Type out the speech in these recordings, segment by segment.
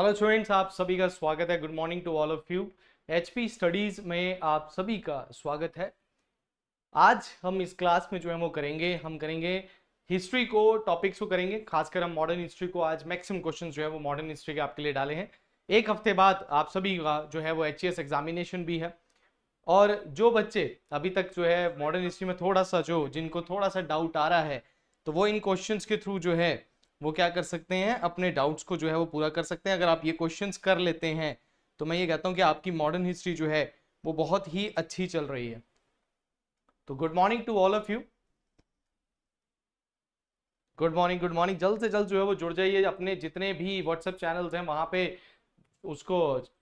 hello students आप सभी का स्वागत है good morning to all of you HP studies में आप सभी का स्वागत है आज हम इस क्लास में जो है वो करेंगे हम करेंगे हिस्ट्री को टॉपिक्स को करेंगे खासकर हम मॉडर्न हिस्ट्री को आज मैक्सिमम क्वेश्चन जो है वो मॉडर्न हिस्ट्री के आपके लिए डाले हैं एक हफ्ते बाद आप सभी का जो है वो एच एग्जामिनेशन e भी है और जो बच्चे अभी तक जो है मॉडर्न हिस्ट्री में थोड़ा सा जो जिनको थोड़ा सा डाउट आ रहा है तो वो इन क्वेश्चन के थ्रू जो है वो क्या कर सकते हैं अपने डाउट्स को जो है वो पूरा कर सकते हैं अगर आप ये क्वेश्चंस कर लेते हैं तो मैं ये कहता हूँ कि आपकी मॉडर्न हिस्ट्री जो है वो बहुत ही अच्छी चल रही है तो good morning to all of you good morning good morning जल्द से जल्द जो है वो जुड़ जाइए अपने जितने भी व्हाट्सएप चैनल्स हैं वहाँ पे उसको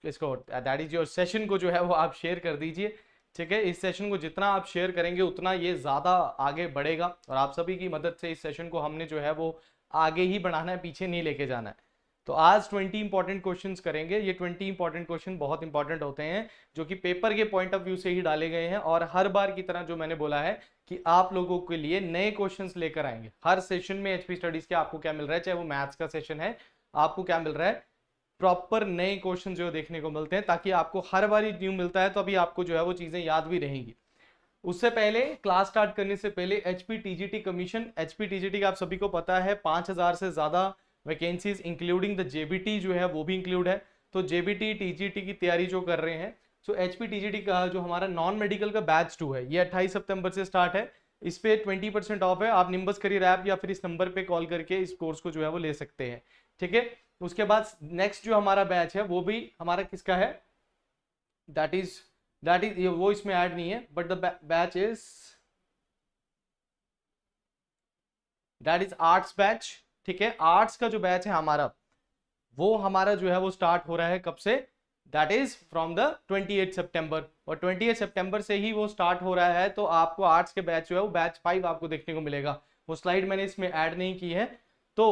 इसको दैट इज योर सेशन को जो है वो आप शेयर कर दीजिए ठीक है इस सेशन को जितना आप शेयर करेंगे उतना ये ज़्यादा आगे बढ़ेगा और आप सभी की मदद से इस सेशन को हमने जो है वो आगे ही बढ़ाना है पीछे नहीं लेके जाना है तो आज 20 इंपॉर्टेंट क्वेश्चन करेंगे ये 20 इंपॉर्टेंट क्वेश्चन बहुत इंपॉर्टेंट होते हैं जो कि पेपर के पॉइंट ऑफ व्यू से ही डाले गए हैं और हर बार की तरह जो मैंने बोला है कि आप लोगों के लिए नए क्वेश्चन लेकर आएंगे हर सेशन में एचपी स्टडीज के आपको क्या मिल रहा है चाहे वो मैथ्स का सेशन है आपको क्या मिल रहा है प्रॉपर नए क्वेश्चन जो देखने को मिलते हैं ताकि आपको हर बार न्यू मिलता है तो अभी आपको जो है वो चीज़ें याद भी रहेंगी उससे पहले क्लास स्टार्ट करने से पहले H P commission H P आप सभी को पता है पाँच हज़ार से ज़्यादा वैकेंसीज इंक्लूडिंग द जेबीटी जो है वो भी इंक्लूड है तो जेबीटी टीजीटी की तैयारी जो कर रहे हैं सो एच पी का जो हमारा नॉन मेडिकल का बैच टू है ये अट्ठाईस सितंबर से स्टार्ट है इस पर ट्वेंटी परसेंट ऑफ है आप निम्बस करियर ऐप या फिर इस नंबर पे कॉल करके इस कोर्स को जो है वो ले सकते हैं ठीक है उसके बाद नेक्स्ट जो हमारा बैच है वो भी हमारा किसका है दैट इज दैट इज वो इसमें ऐड नहीं है but the batch is that is arts batch ठीक है आर्ट्स का जो बैच है हमारा वो हमारा जो है वो स्टार्ट हो रहा है कब से that is from the eight सितंबर और ट्वेंटी सितंबर से ही वो स्टार्ट हो रहा है तो आपको आर्ट्स के बैच जो है वो बैच फाइव आपको देखने को मिलेगा वो स्लाइड मैंने इसमें ऐड नहीं की है तो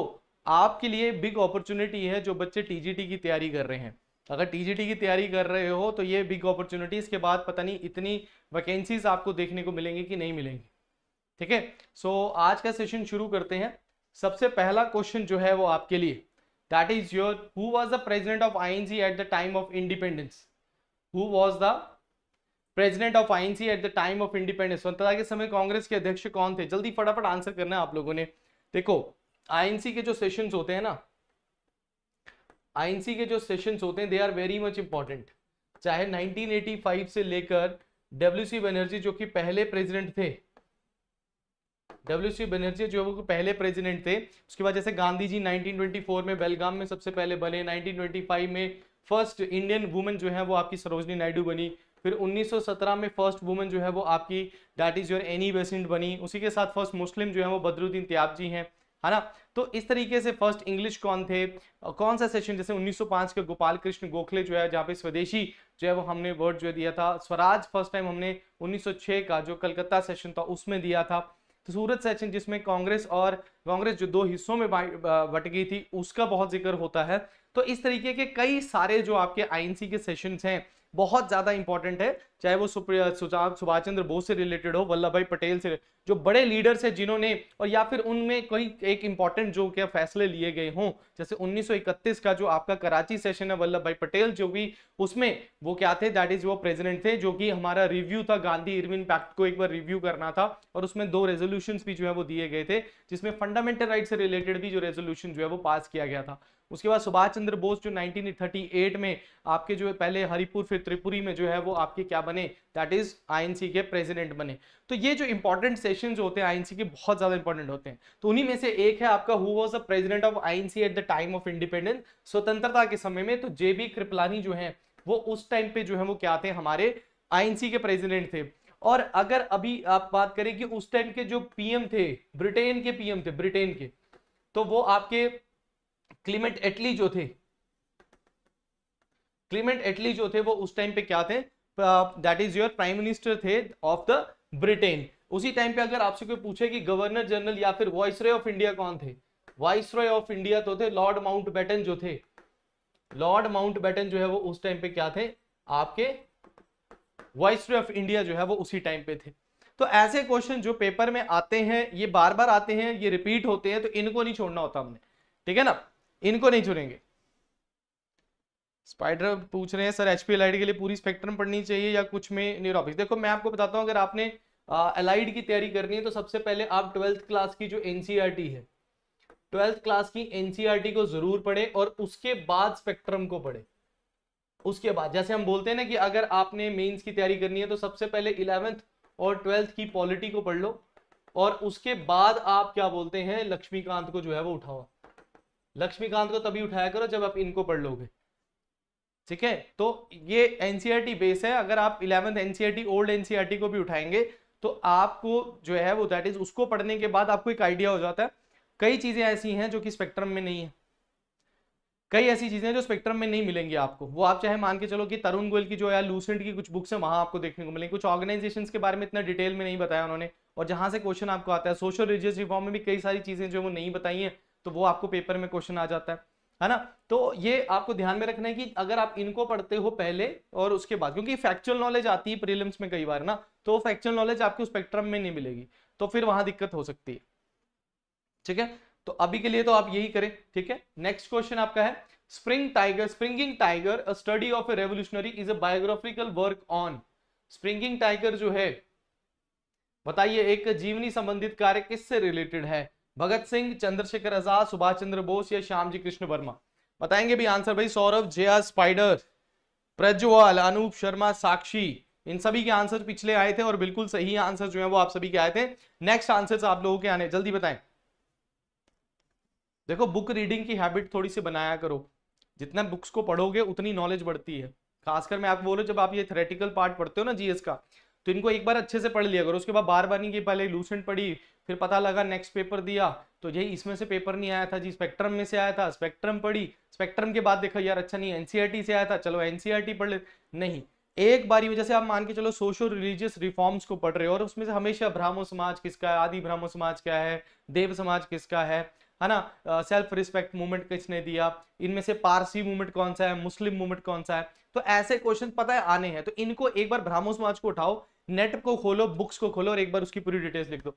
आपके लिए बिग अपॉर्चुनिटी है जो बच्चे टीजीटी की तैयारी कर रहे हैं अगर टीजीटी की तैयारी कर रहे हो तो ये बिग अपॉर्चुनिटीज के बाद पता नहीं इतनी वैकेंसीज आपको देखने को मिलेंगी कि नहीं मिलेंगी ठीक है सो आज का सेशन शुरू करते हैं सबसे पहला क्वेश्चन जो है वो आपके लिए that is your who was the president of I at the time of independence who was the president of I at the time of independence स्वतंत्रता के समय कांग्रेस के अध्यक्ष कौन थे जल्दी फटाफट आंसर करना है आप लोगों ने देखो आई के जो सेशंस होते हैं ना आईएनसी के जो सेशंस होते हैं they are very much important चाहे 1985 से लेकर डब्ल्यूसी बनर्जी जो कि पहले प्रेसिडेंट थे सी बनर्जी जो वो पहले प्रेसिडेंट थे उसके बाद जैसे गांधी जी 1924 में बेलगाम में सबसे पहले बने 1925 में फर्स्ट इंडियन वुमेन जो है वो आपकी सरोजनी नायडू बनी फिर 1917 में फर्स्ट वुमेन जो है वो आपकी that is your Annie Besant बनी उसी के साथ फर्स्ट मुस्लिम जो है वो बदरुद्दीन त्याग जी हैं है ना तो इस तरीके से फर्स्ट इंग्लिश कौन थे कौन सा सेशन जैसे 1905 के गोपाल कृष्ण गोखले जो है जहाँ पे स्वदेशी जो है वो हमने वर्ड जो है दिया था स्वराज फर्स्ट टाइम हमने 1906 का जो कलकत्ता सेशन था उसमें दिया था तो सूरत सेशन जिसमें कांग्रेस और कांग्रेस जो दो हिस्सों में बट गई थी उसका बहुत जिक्र होता है तो इस तरीके के कई सारे जो आपके आई के सेशन हैं बहुत ज़्यादा इंपॉर्टेंट है चाहे वो सुभाष चंद्र बोस से रिलेटेड हो वल्लभ भाई पटेल से जो बड़े लीडर्स हैं जिन्होंने और या फिर उनमें कोई एक इंपॉर्टेंट जो क्या फैसले लिए गए हों जैसे 1931 का जो आपका कराची सेशन है वल्लभ भाई पटेल जो भी उसमें वो क्या थे दैट इज वो प्रेसिडेंट थे जो कि हमारा रिव्यू था गांधी इरविन पैक्ट को एक बार रिव्यू करना था और उसमें दो रेजोल्यूशन भी जो है वो दिए गए थे जिसमें फंडामेंटल राइट से रिलेटेड भी जो रेजोल्यूशन जो है वो पास किया गया था उसके बाद सुभाष चंद्र बोस जो 1938 में आपके जो है पहले हरिपुर फिर त्रिपुरी में जो है वो आपके क्या बने दैट इज आईएनसी के प्रेसिडेंट बने तो ये जो इंपॉर्टेंट सेशन होते हैं आईएनसी के बहुत ज्यादा इंपॉर्टेंट होते हैं तो उन्हीं में से एक है आपका who was the president of INC at the time of independence स्वतंत्रता के समय में तो जे बी कृपलानी जो है वो उस टाइम पे जो है वो क्या थे हमारे आईएनसी के प्रेजिडेंट थे और अगर अभी आप बात करें कि उस टाइम के जो पीएम थे ब्रिटेन के पीएम थे ब्रिटेन के तो वो आपके क्लीमेंट एटली जो थे क्लीमेंट एटली जो थे वो उस टाइम पे क्या थे that is your prime minister थे ऑफ द ब्रिटेन उसी टाइम पे अगर आपसे कोई पूछे कि गवर्नर जनरल या फिर वॉइस रॉय ऑफ इंडिया कौन थे वॉइस रॉय ऑफ इंडिया तो थे लॉर्ड माउंट बैटन जो थे लॉर्ड माउंट बैटन जो है वो उस टाइम पे क्या थे आपके वॉइस रॉय ऑफ इंडिया जो है वो उसी टाइम पे थे तो ऐसे क्वेश्चन जो पेपर में आते हैं ये बार बार आते हैं ये रिपीट होते हैं तो इनको नहीं छोड़ना होता हमने ठीक है ना इनको नहीं चुनेंगे स्पाइडर पूछ रहे हैं सर एच के लिए पूरी स्पेक्ट्रम पढ़नी चाहिए या कुछ में न्यूरोपिक्स देखो मैं आपको बताता हूँ अगर आपने एलाइड की तैयारी करनी है तो सबसे पहले आप ट्वेल्थ क्लास की जो एनसीआर e है ट्वेल्थ क्लास की एनसीआरटी e को जरूर पढ़े और उसके बाद स्पेक्ट्रम को पढ़े उसके बाद जैसे हम बोलते हैं ना कि अगर आपने मेंस की तैयारी करनी है तो सबसे पहले इलेवेंथ और ट्वेल्थ की पॉलिटी को पढ़ लो और उसके बाद आप क्या बोलते हैं लक्ष्मीकांत को जो है वो उठाओ लक्ष्मीकांत को तभी उठाया करो जब आप इनको पढ़ लोगे ठीक है तो ये एनसीईआरटी बेस e है अगर आप इलेवेंथ एनसीईआरटी ओल्ड एनसीईआरटी को भी उठाएंगे तो आपको जो है वो दैट इज उसको पढ़ने के बाद आपको एक आइडिया हो जाता है कई चीजें ऐसी हैं जो कि स्पेक्ट्रम में नहीं है कई ऐसी चीजें जो स्पेक्ट्रम में नहीं मिलेंगी आपको वो आप चाहे मान के चलो कि तरुण गोयल की जो या लूसेंट की कुछ बुक्स है वहां आपको देखने को मिलेंगे कुछ ऑर्गेनाइजेशन के बारे में इतना डिटेल में नहीं बताया उन्होंने और जहां से क्वेश्चन आपको आता है सोशल रिलीजियस रिफॉर्म में भी कई सारी चीजें जो वो नहीं बताई हैं तो वो आपको पेपर में क्वेश्चन आ जाता है है ना तो ये आपको ध्यान में रखना है कि अगर आप इनको पढ़ते हो पहले और उसके बाद क्योंकि फैक्चुअल नॉलेज आती है प्रीलिम्स में कई बार ना तो फैक्चुअल नॉलेज आपको स्पेक्ट्रम में नहीं मिलेगी तो फिर वहां दिक्कत हो सकती है ठीक है तो अभी के लिए तो आप यही करें ठीक है नेक्स्ट क्वेश्चन आपका है spring tiger springing tiger study of a revolutionary is a biographical work on springing tiger जो है बताइए एक जीवनी संबंधित कार्य किससे रिलेटेड है भगत सिंह चंद्रशेखर आजाद सुभाष चंद्र बोस या श्याम जी कृष्ण वर्मा बताएंगे भी आंसर भाई सौरभ जया स्पाइडर प्रज्वल अनूप शर्मा साक्षी इन सभी के आंसर पिछले आए थे और बिल्कुल सही आंसर जो है वो आप सभी के आए थे नेक्स्ट आंसर आप लोगों के आने जल्दी बताएं देखो बुक रीडिंग की हैबिट थोड़ी सी बनाया करो जितना बुक्स को पढ़ोगे उतनी नॉलेज बढ़ती है खासकर मैं आपको बोलो जब आप ये थेरेटिकल पार्ट पढ़ते हो ना जीएस का तो इनको एक बार अच्छे से पढ़ लिया करो उसके बाद बार बार नहीं कि पहले लूसेंट पढ़ी फिर पता लगा नेक्स्ट पेपर दिया तो यही इसमें से पेपर नहीं आया था जी स्पेक्ट्रम में से आया था स्पेक्ट्रम पढ़ी स्पेक्ट्रम के बाद देखा यार अच्छा नहीं एनसीईआरटी e से आया था चलो एनसीईआरटी e पढ़ ले नहीं एक बारी वजह से आप मान के चलो सोशो रिलीजियस रिफॉर्म्स को पढ़ रहे हो और उसमें से हमेशा ब्राह्मो समाज किसका है आदि ब्राह्मो समाज क्या है देव समाज किसका है है ना सेल्फ रिस्पेक्ट मूवमेंट किसने दिया इनमें से पारसी मूवमेंट कौन सा है मुस्लिम मूवमेंट कौन सा है तो ऐसे क्वेश्चन पता है आने हैं तो इनको एक बार ब्राह्मो समाज को उठाओ नेट को खोलो बुक्स को खोलो और एक बार उसकी पूरी डिटेल्स लिख दो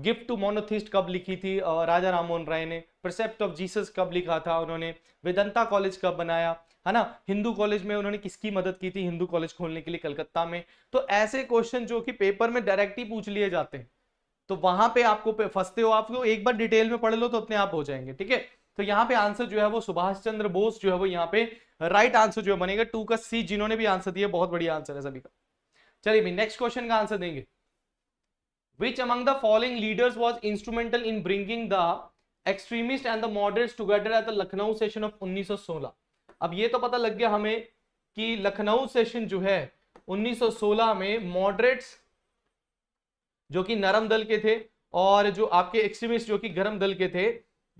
गिफ्ट टू मोनोथिस्ट कब लिखी थी राजा राममोहन राय ने प्रसेप्ट ऑफ जीसस कब लिखा था उन्होंने वेदंता कॉलेज कब बनाया है ना हिंदू कॉलेज में उन्होंने किसकी मदद की थी हिंदू कॉलेज खोलने के लिए कलकत्ता में तो ऐसे क्वेश्चन जो कि पेपर में डायरेक्ट ही पूछ लिए जाते हैं तो वहां पे आपको फंसते हो आपको तो एक बार डिटेल में पढ़ लो तो अपने आप हो जाएंगे ठीक है तो यहाँ पे आंसर जो है वो सुभाष चंद्र बोस जो है वो यहाँ पे राइट आंसर जो है बनेगा टू का सी जिन्होंने भी आंसर दिया बहुत बढ़िया आंसर है सभी का चलिए नेक्स्ट क्वेश्चन का आंसर देंगे which among the following leaders was instrumental in bringing the extremists and the moderates together at the Lucknow session of 1916 अब ये तो पता लग गया हमें कि लखनऊ सेशन जो है 1916 में मॉडरेट्स जो कि नरम दल के थे और जो आपके एक्सट्रीमिस्ट जो कि गर्म दल के थे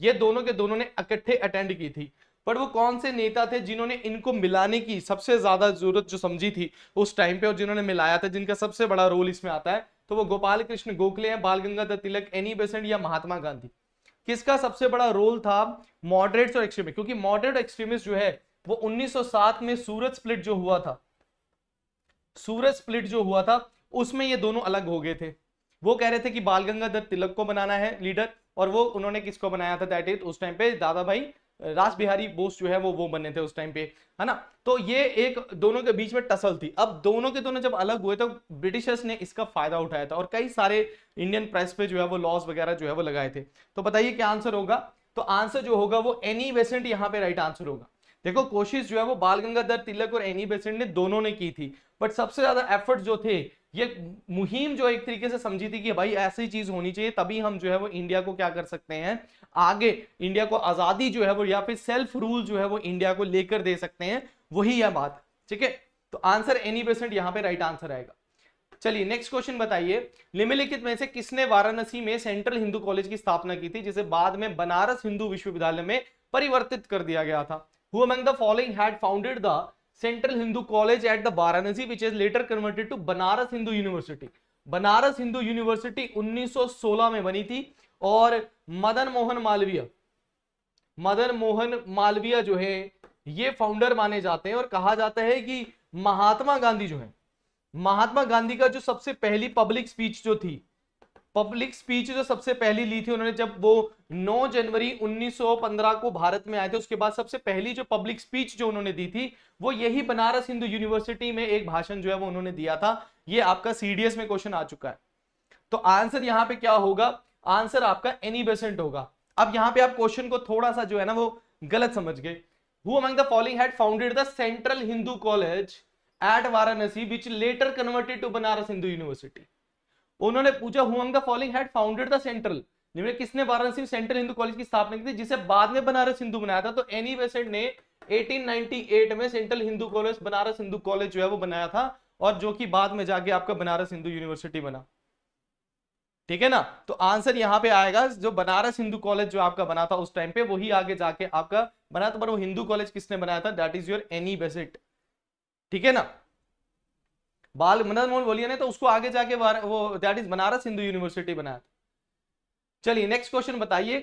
ये दोनों के दोनों ने इकट्ठे अटेंड की थी पर वो कौन से नेता थे जिन्होंने इनको मिलाने की सबसे ज्यादा जरूरत जो समझी थी उस टाइम पे और जिन्होंने मिलाया था जिनका सबसे बड़ा रोल इसमें आता है तो वो गोपाल कृष्ण गोखले हैं बाल गंगाधर तिलक एनी बेसेंट या महात्मा गांधी किसका सबसे बड़ा रोल था मॉडरेट्स और एक्सट्रीमिस्ट क्योंकि मॉडरेट एक्सट्रीमिस्ट जो है वो 1907 में सूरत स्प्लिट जो हुआ था सूरत स्प्लिट जो हुआ था उसमें ये दोनों अलग हो गए थे वो कह रहे थे कि बाल गंगाधर तिलक को बनाना है लीडर और वो उन्होंने किसको बनाया था दैट इज उस टाइम पे दादा भाई राज बिहारी बोस जो है वो वो बने थे उस टाइम पे है ना तो ये एक दोनों के बीच में टसल थी अब दोनों के दोनों जब अलग हुए तो ब्रिटिशर्स ने इसका फायदा उठाया था और कई सारे इंडियन प्रेस पे जो है वो लॉस वगैरह जो है वो लगाए थे तो बताइए क्या आंसर होगा तो आंसर जो होगा वो एनी बेसेंट यहाँ पे राइट आंसर होगा देखो कोशिश जो है वो बाल गंगाधर तिलक और एनी बेसेंट ने दोनों ने की थी बट सबसे ज्यादा एफर्ट जो थे ये मुहिम जो एक तरीके से समझी थी कि भाई ऐसी चीज होनी चाहिए तभी हम जो है वो इंडिया को क्या कर सकते हैं आगे इंडिया को आजादी जो है वो या फिर सेल्फ रूल जो है वो इंडिया को लेकर दे सकते हैं वही यह बात ठीक है तो आंसर एनी परसेंट यहाँ पे राइट आंसर आएगा चलिए नेक्स्ट क्वेश्चन बताइए निम्नलिखित में से किसने वाराणसी में सेंट्रल हिंदू कॉलेज की स्थापना की थी जिसे बाद में बनारस हिंदू विश्वविद्यालय में परिवर्तित कर दिया गया था who among the following had founded the central Hindu college at the Varanasi which is later converted to Banaras Hindu university Banaras Hindu university 1916 में बनी थी और मदन मोहन मालवीय मदन मोहन मालवीय जो है ये फाउंडर माने जाते हैं और कहा जाता है कि महात्मा गांधी जो है महात्मा गांधी का जो सबसे पहली पब्लिक स्पीच जो थी पब्लिक स्पीच जो सबसे पहली ली थी उन्होंने जब वो 9 जनवरी 1915 को भारत में आए थे उसके बाद सबसे पहली जो पब्लिक स्पीच जो उन्होंने दी थी वो यही बनारस हिंदू यूनिवर्सिटी में एक भाषण जो है वो उन्होंने दिया था ये आपका सीडीएस में क्वेश्चन आ चुका है तो आंसर यहाँ पे क्या होगा आंसर आपका एनी बेसेंट होगा अब यहाँ पे आप क्वेश्चन को थोड़ा सा जो है ना वो गलत समझ गए among founded the central Hindu college at Varanasi which later converted to Banaras Hindu university उन्होंने पूछा हुआ the following had founded the central जिनमें किसने वाराणसी सेंट्रल हिंदू कॉलेज की स्थापना की थी जिसे बाद में बनारस हिंदू बनाया था तो एनी बेसेंट ने 1898 में central Hindu college Banaras Hindu college जो है वो बनाया था और जो कि बाद में जाके आपका बनारस हिंदू यूनिवर्सिटी बना ठीक है ना तो आंसर यहाँ पे आएगा जो बनारस हिंदू कॉलेज जो आपका बना था उस टाइम पे वही आगे जाके आपका बना था पर वो हिंदू कॉलेज किसने बनाया था that is your Annie Besant ठीक है ना बाल मदन मोहन बोलिया ने तो उसको आगे जाके वो that is Banaras Hindu university बनाया चलिए नेक्स्ट क्वेश्चन बताइए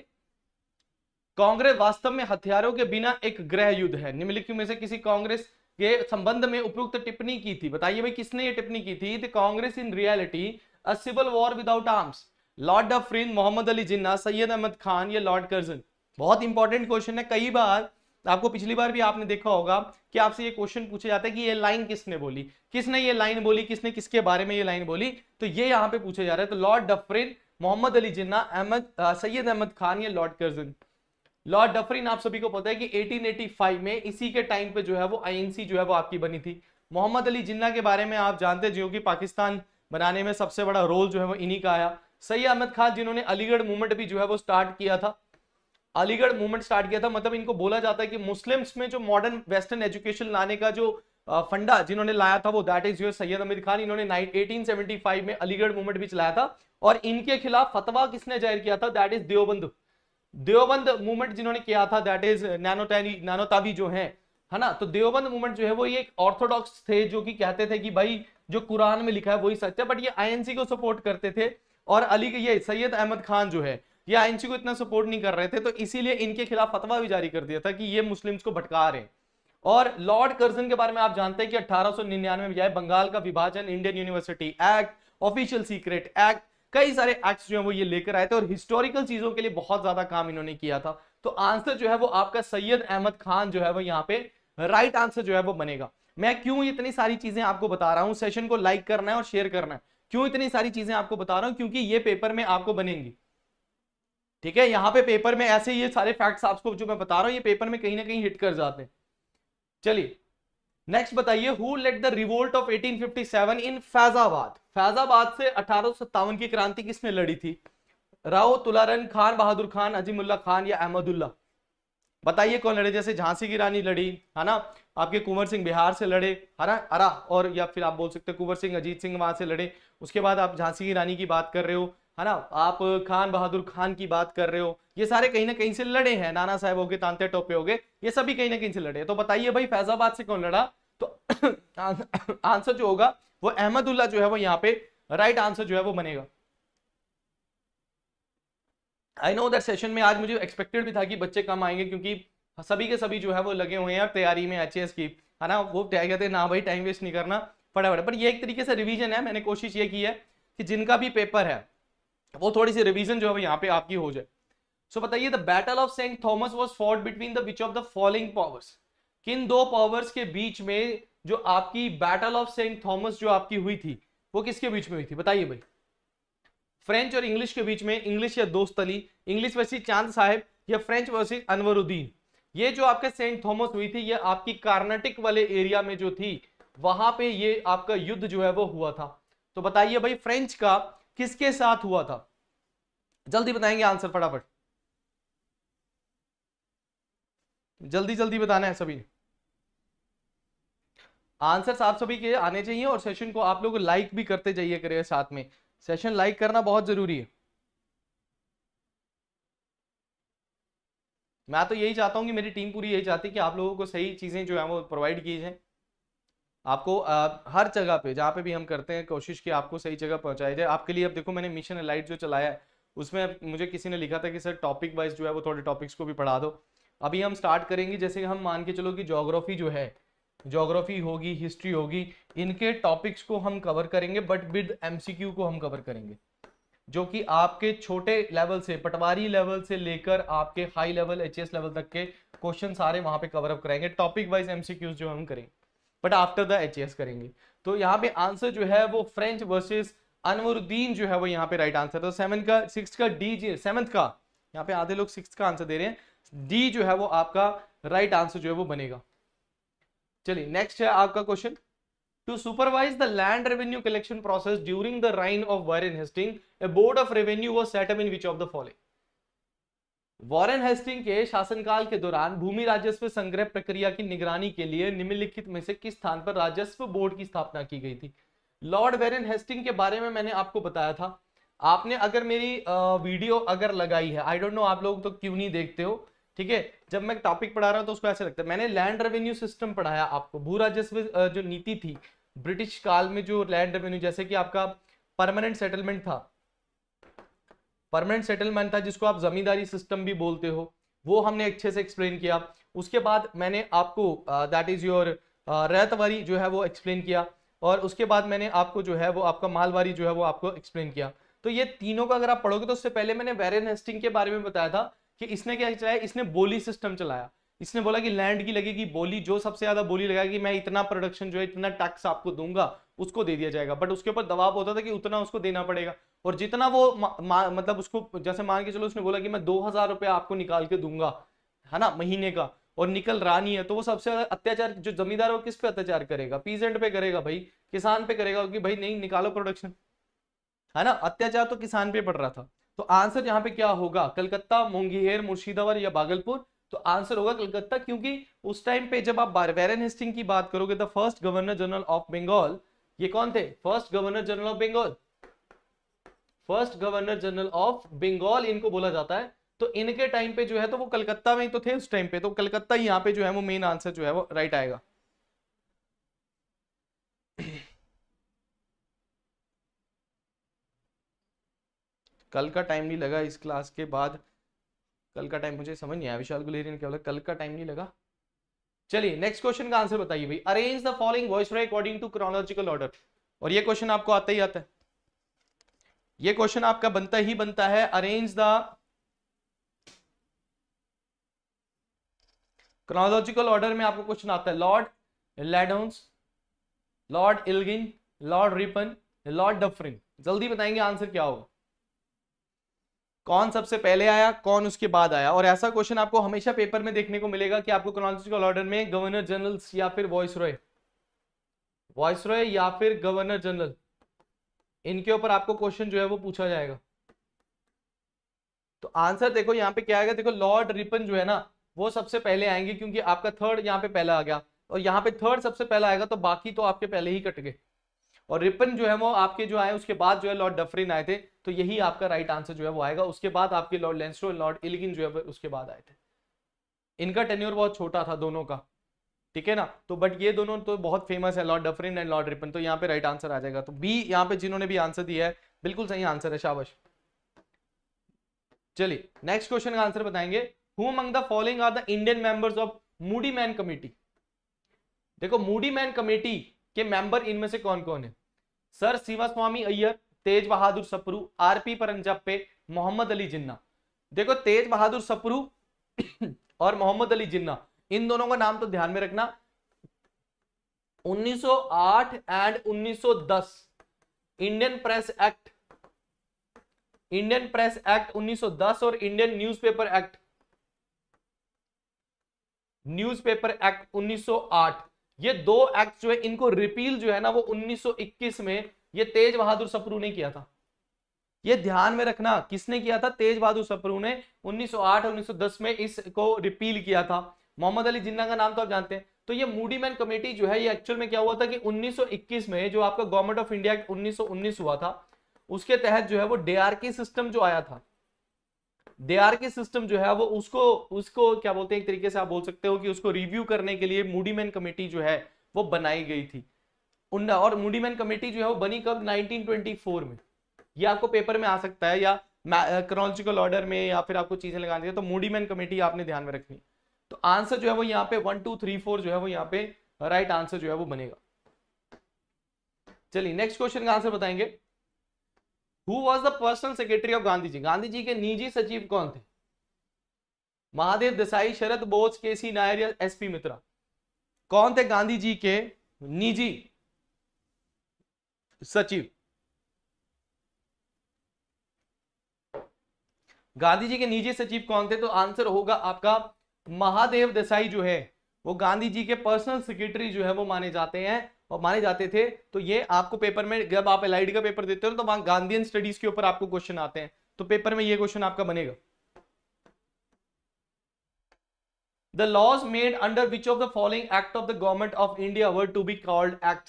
कांग्रेस वास्तव में हथियारों के बिना एक ग्रह युद्ध है निम्नलिखित में से किसी कांग्रेस के संबंध में उपयुक्त टिप्पणी की थी बताइए भाई किसने ये टिप्पणी की थी Congress in reality a civil war without arms Lord Dufferin Mohammad Ali Jinnah Syed Ahmad Khan या लॉर्ड कर्जन बहुत इंपॉर्टेंट क्वेश्चन है कई बार आपको पिछली बार भी आपने देखा होगा कि आपसे ये क्वेश्चन पूछे जाते हैं कि ये लाइन किसने बोली किसने ये लाइन बोली किसने किसके बारे में ये लाइन बोली तो ये यहाँ पे पूछे जा रहे हैं तो लॉर्ड डफरिन मोहम्मद अली जिन्ना अहमद सैयद अहमद खान या लॉर्ड कर्जन लॉर्ड डफरिन आप सभी को पता है कि एटीन में इसी के टाइम पे जो है वो आई जो है वो आपकी बनी थी मोहम्मद अली जिन्ना के बारे में आप जानते जो कि पाकिस्तान बनाने में सबसे बड़ा रोल जो है वो इन्हीं का आया सैयद अहमद खान जिन्होंने अलीगढ़ मूवमेंट भी जो है वो स्टार्ट किया था अलीगढ़ मूवमेंट स्टार्ट किया था मतलब इनको बोला जाता है कि मुस्लिम्स में जो मॉडर्न वेस्टर्न एजुकेशन लाने का जो फंडा जिन्होंने लाया था वो दैट इज योर सैयद अमीर खान इन्होंने 1875 में अलीगढ़ मूवमेंट भी चलाया था और इनके खिलाफ फतवा किसने जाहिर किया था that is Deoband Deoband movement जिन्होंने किया था दैट इज नैनोटैनी नैनोताबी जो है है ना तो देवबंद मूवमेंट जो है वो ये एक ऑर्थोडॉक्स थे जो कि कहते थे कि भाई जो कुरान में लिखा है वही सच है बट ये आईएनसी को सपोर्ट करते थे और अली ये सैयद अहमद खान जो है ये आईएनसी को इतना सपोर्ट नहीं कर रहे थे तो इसीलिए इनके खिलाफ फतवा भी जारी कर दिया था कि ये मुस्लिम्स को भटका रहे हैं और लॉर्ड कर्जन के बारे में आप जानते हैं कि अठारह में जाए बंगाल का विभाजन Indian university act official secret act कई सारे एक्ट जो है वो ये लेकर आए थे और हिस्टोरिकल चीजों के लिए बहुत ज्यादा काम इन्होंने किया था तो आंसर जो है वो आपका सैयद अहमद खान जो है वो यहाँ पे राइट आंसर जो है वो बनेगा मैं क्यों इतनी सारी चीजें आपको बता रहा हूँ सेशन को लाइक करना है और शेयर करना है क्यों इतनी सारी चीजें आपको बता रहा हूँ क्योंकि ये पेपर में आपको बनेंगी ठीक है यहाँ पे पेपर में ऐसे ये सारे फैक्ट्स आपको जो मैं बता रहा हूँ ये पेपर में कहीं ना कहीं हिट कर जाते हैं चलिए नेक्स्ट बताइए who led the revolt of 1857 in Faizabad Faizabad से अठारह की क्रांति किसने लड़ी थी राव तुलारन खान बहादुर खान अजीमुल्ला खान या अहमदुल्ला बताइए कौन लड़े जैसे झांसी की रानी लड़ी है ना आपके कुंवर सिंह बिहार से लड़े है ना अरा और या फिर आप बोल सकते हैं कुंवर सिंह अजीत सिंह वहां से लड़े उसके बाद आप झांसी की रानी की बात कर रहे हो है ना आप खान बहादुर खान की बात कर रहे हो ये सारे कहीं ना कहीं से लड़े हैं नाना साहब हो गए तांते टोपे हो गए ये सभी कहीं ना कहीं से लड़े तो बताइए भाई फैजाबाद से कौन लड़ा तो आंसर जो होगा वो अहमदुल्ला जो है वो यहाँ पे राइट आंसर जो है वो बनेगा आई नो दैट सेशन में आज मुझे एक्सपेक्टेड भी था कि बच्चे कम आएंगे क्योंकि सभी के सभी जो है वो लगे हुए हैं तैयारी में एच की है ना वो कहते हैं ना भाई टाइम वेस्ट नहीं करना फटाफट पर ये एक तरीके से रिविजन है मैंने कोशिश ये की है कि जिनका भी पेपर है वो थोड़ी सी रिविजन जो है यहाँ पे आपकी हो जाए सो so, बताइए the battle of Saint Thomas was fought between the which of the following powers किन दो पावर्स के बीच में जो आपकी बैटल ऑफ सेंट थॉमस जो आपकी हुई थी वो किसके बीच में हुई थी बताइए भाई फ्रेंच और इंग्लिश के बीच में इंग्लिश या दोस्त अली इंग्लिश वर्सी चांद साहेब या फ्रेंच वर्सेस अनवरुद्दीन ये जो आपके सेंट थॉमस हुई थी ये आपकी कार्नाटिक वाले एरिया में जो थी वहां पे ये आपका युद्ध जो है वो हुआ था तो बताइए भाई फ्रेंच का किसके साथ हुआ था जल्दी बताएंगे आंसर फटाफट जल्दी जल्दी बताना है सभी आंसर आप सभी के आने चाहिए और सेशन को आप लोग लाइक भी करते जाइए करिए साथ में सेशन लाइक करना बहुत जरूरी है मैं तो यही चाहता हूं कि मेरी टीम पूरी यही चाहती है कि आप लोगों को सही चीज़ें जो है वो प्रोवाइड की जाए आपको आ, हर जगह पे जहाँ पे भी हम करते हैं कोशिश की आपको सही जगह पहुँचाया जाए आपके लिए अब देखो मैंने मिशन लाइट जो चलाया है उसमें मुझे किसी ने लिखा था कि सर टॉपिक वाइज जो है वो थोड़े टॉपिक्स को भी पढ़ा दो अभी हम स्टार्ट करेंगे जैसे हम मान के चलो कि जोग्राफी जो है जोग्राफी होगी हिस्ट्री होगी इनके टॉपिक्स को हम कवर करेंगे बट विद एमसीक्यू को हम कवर करेंगे जो कि आपके छोटे लेवल से पटवारी लेवल से लेकर आपके हाई लेवल एच लेवल तक के क्वेश्चन सारे वहां पे कवर अप कराएंगे टॉपिक वाइज एमसीक्यूज जो हम करेंगे बट आफ्टर द एच करेंगे तो यहाँ पे आंसर जो है वो फ्रेंच वर्सेस अनवरुद्दीन जो है वो यहाँ पे राइट आंसर तो सेवन का सिक्स का डी जी सेवन्थ का यहाँ पे आधे लोग सिक्स का आंसर दे रहे हैं डी जो है वो आपका राइट आंसर जो है वो बनेगा चलिए नेक्स्ट है आपका question to supervise the land revenue collection process during the reign of Warren Hasting a board of revenue was set up in which of the following Warren Hasting के शासनकाल के दौरान भूमि राजस्व संग्रह प्रक्रिया की निगरानी के लिए निम्नलिखित में से किस स्थान पर राजस्व बोर्ड की स्थापना की गई थी लॉर्ड वेरन हेस्टिंग के बारे में मैंने आपको बताया था आपने अगर मेरी वीडियो अगर लगाई है आई डोंट नो आप लोग तो क्यों नहीं देखते हो ठीक है जब मैं टॉपिक पढ़ा रहा हूँ तो उसको ऐसे लगता है मैंने लैंड रेवेन्यू सिस्टम पढ़ाया आपको भू राजस्व जो नीति थी ब्रिटिश काल में जो लैंड रेवेन्यू जैसे कि आपका परमानेंट सेटलमेंट था परमानेंट सेटलमेंट था जिसको आप जमींदारी सिस्टम भी बोलते हो वो हमने अच्छे से एक्सप्लेन किया उसके बाद मैंने आपको दैट इज योर रैतवारी जो है वो एक्सप्लेन किया और उसके बाद मैंने आपको जो है वो आपका मालवारी जो है वो आपको एक्सप्लेन किया तो ये तीनों का अगर आप पढ़ोगे तो उससे पहले मैंने वेरन हेस्टिंग के बारे में बताया था कि इसने क्या चलाया इसने बोली सिस्टम चलाया इसने बोला कि लैंड की लगेगी बोली जो सबसे ज्यादा बोली लगाएगी मैं इतना प्रोडक्शन जो है इतना टैक्स आपको दूंगा उसको दे दिया जाएगा बट उसके ऊपर दबाव होता था कि उतना उसको देना पड़ेगा और जितना वो मतलब उसको जैसे मान के चलो उसने बोला कि मैं दो हजार रुपया आपको निकाल के दूंगा है ना महीने का और निकल रहा नहीं है तो वो सबसे अत्याचार जो जमींदार है किस पे अत्याचार करेगा पीजेंट पे करेगा भाई किसान पे करेगा कि भाई नहीं निकालो प्रोडक्शन है ना अत्याचार तो किसान पे पड़ रहा था तो आंसर यहाँ पे क्या होगा कलकत्ता मुंगीहेर मुर्शिदाबाद या भागलपुर तो आंसर होगा कलकत्ता क्योंकि उस टाइम पे जब आप वेरन हेस्टिंग की बात करोगे the first governor general of Bengal ये कौन थे first governor general of Bengal first governor general of Bengal इनको बोला जाता है तो इनके टाइम पे जो है तो वो कलकत्ता में तो थे उस टाइम पे तो कलकत्ता यहां पे जो है वो मेन आंसर जो है वो राइट आएगा कल का टाइम नहीं लगा इस क्लास के बाद कल का टाइम मुझे समझ नहीं आया विशाल ने क्या बोला कल का टाइम नहीं लगा चलिए नेक्स्ट क्वेश्चन का आंसर बताइए भाई arrange the following vice according to chronological order और ये क्वेश्चन आपको आता ही आता है ये क्वेश्चन आपका बनता ही बनता है अरेंज द क्रोनोलॉजिकल ऑर्डर में आपको क्वेश्चन आता है लॉर्ड लेडोन्स Lord Elgin Lord Ripon Lord Dufferin जल्दी बताएंगे आंसर क्या होगा कौन सबसे पहले आया कौन उसके बाद आया और ऐसा क्वेश्चन आपको हमेशा पेपर में देखने को मिलेगा कि आपको क्रोनोलॉजिकल ऑर्डर में गवर्नर जनरल या फिर वॉइस रॉय वॉइस रॉय या फिर गवर्नर जनरल इनके ऊपर आपको क्वेश्चन जो है वो पूछा जाएगा तो आंसर देखो यहाँ पे क्या आएगा देखो लॉर्ड रिपन जो है ना वो सबसे पहले आएंगे क्योंकि आपका थर्ड यहाँ पे पहला आ गया और यहाँ पे थर्ड सबसे पहला आएगा तो बाकी तो आपके पहले ही कट गए और रिपन जो है वो आपके जो आए उसके बाद जो है लॉर्ड डफरिन आए थे तो यही आपका राइट आंसर जो है वो आएगा उसके बाद आपके लॉर्ड लेंस्टो लॉर्ड इलगिन जो है उसके बाद आए थे इनका टेन्योर बहुत छोटा था दोनों का ठीक है ना तो बट ये दोनों तो बहुत फेमस है Lord Dufferin and Lord Ripon तो यहाँ पे राइट आंसर आ जाएगा तो बी यहाँ पे जिन्होंने भी आंसर दिया है बिल्कुल सही आंसर है शाबश चलिए नेक्स्ट क्वेश्चन का आंसर बताएंगे who among the following are the Indian members of Muddiman committee देखो मूडी मैन कमेटी के मेंबर इनमें से कौन कौन है सर शिवास्वामी अय्यर तेज बहादुर सपरू आरपी परंजप्पे मोहम्मद अली जिन्ना देखो तेज बहादुर सपरू और मोहम्मद अली जिन्ना इन दोनों का नाम तो ध्यान में रखना 1908 and 1910 Indian press act Indian press act 1910 और Indian newspaper act newspaper act ये दो एक्ट जो है इनको रिपील जो है ना वो 1921 में ये तेज बहादुर सप्रू ने किया था ये ध्यान में रखना किसने किया था तेज बहादुर सप्रू ने 1908 सौ आठ में इसको रिपील किया था मोहम्मद अली जिन्ना का नाम तो आप जानते हैं तो ये मूडीमैन कमेटी जो है ये एक्चुअल में क्या हुआ था कि 1921 में जो आपका गवर्नमेंट ऑफ इंडिया एक्ट 1919 हुआ था उसके तहत जो है वो डीआरके सिस्टम जो आया था दे आर के सिस्टम जो है वो उसको उसको क्या बोलते हैं एक तरीके से आप बोल सकते हो कि उसको रिव्यू करने के लिए मूडीमैन कमेटी जो है वो बनाई गई थी और मूडीमैन कमेटी जो है वो बनी कब 1924 में ये आपको पेपर में आ सकता है या क्रोनोलॉजिकल ऑर्डर में या फिर आपको चीजें लगानी है तो मूडीमैन कमेटी आपने ध्यान में रखनी तो आंसर जो है वो यहाँ पे वन टू थ्री फोर जो है वो यहाँ पे राइट आंसर जो है वो बनेगा चलिए नेक्स्ट क्वेश्चन का आंसर बताएंगे who was the personal secretary of Gandhi ji Gandhi ji के निजी सचिव कौन थे महादेव देसाई शरद बोस के सी नायर या एस पी मित्रा कौन थे गांधी जी के निजी सचिव गांधी जी के निजी सचिव कौन थे तो आंसर होगा आपका महादेव देसाई जो है वो गांधी जी के पर्सनल सेक्रेटरी जो है वो माने जाते हैं और माने जाते थे तो ये आपको पेपर में जब आप एल का पेपर देते हो तो वहां गांधीन स्टडीज के ऊपर आपको क्वेश्चन आते हैं तो पेपर में ये क्वेश्चन आपका बनेगा the laws made under which of the following act of the government of India were to be called act